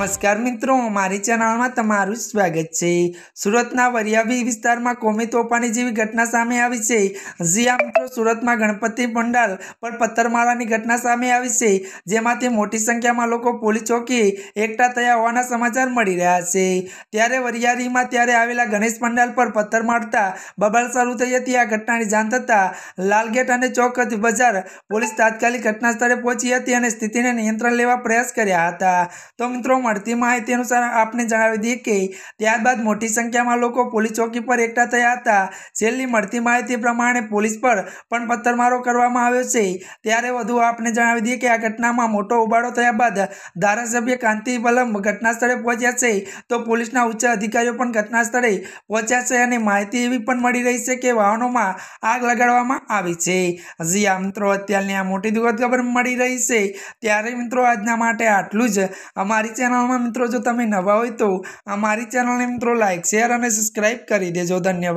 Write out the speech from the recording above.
નમસ્કાર મિત્રો મારી ચેનલમાં તમારું સ્વાગત છે સુરતના વરિયાવી વિસ્તારમાં કોમી તોફાની જેવી ઘટના સામે આવી છે જી આ મિત્રો સુરતમાં ગણપતિ પંડાલ પર પથ્થરમારાની ઘટના સામે આવી છે જેમાંથી મોટી સંખ્યામાં લોકો પોલીસ ચોકી એકઠા થયા હોવાના સમાચાર મળી રહ્યા છે ત્યારે વરિયારીમાં ત્યારે આવેલા ગણેશ પંડાલ પર પથ્થર મારતા બબાલ શરૂ થઈ હતી આ ઘટનાની જાણ થતાં લાલગેટ અને ચોક બજાર પોલીસ તાત્કાલિક ઘટના સ્થળે પહોંચી હતી અને સ્થિતિને નિયંત્રણ લેવા પ્રયાસ કર્યા હતા તો મિત્રો મળતી માહિતી અનુસાર આપને જણાવી દઈએ કે ત્યારબાદ મોટી સંખ્યામાં લોકો પોલીસ ચોકી પર એકઠા થયા હતા છેલ્લી મળતી માહિતી પ્રમાણે પોલીસ પર પણ પથ્થરમારો કરવામાં આવ્યો છે ત્યારે વધુ આપને જણાવી દઈએ કે આ ઘટનામાં મોટો ઉબાળો થયા બાદ ધારાસભ્ય કાંતિ વલમ ઘટના સ્થળે પહોંચ્યા છે તો પોલીસના ઉચ્ચ અધિકારીઓ પણ ઘટના સ્થળે પહોંચ્યા છે અને માહિતી એવી પણ મળી રહી છે કે વાહનોમાં આગ લગાડવામાં આવી છે હજી આ મિત્રો અત્યારની આ મોટી દુઃખદ ખબર મળી રહી છે ત્યારે મિત્રો આજના માટે આટલું જ અમારી ચેનલ ચેનલમાં મિત્રો જો તમે નવા હોય તો આ મારી ચેનલને મિત્રો લાઈક શેર અને સબસ્ક્રાઈબ કરી દેજો ધન્યવાદ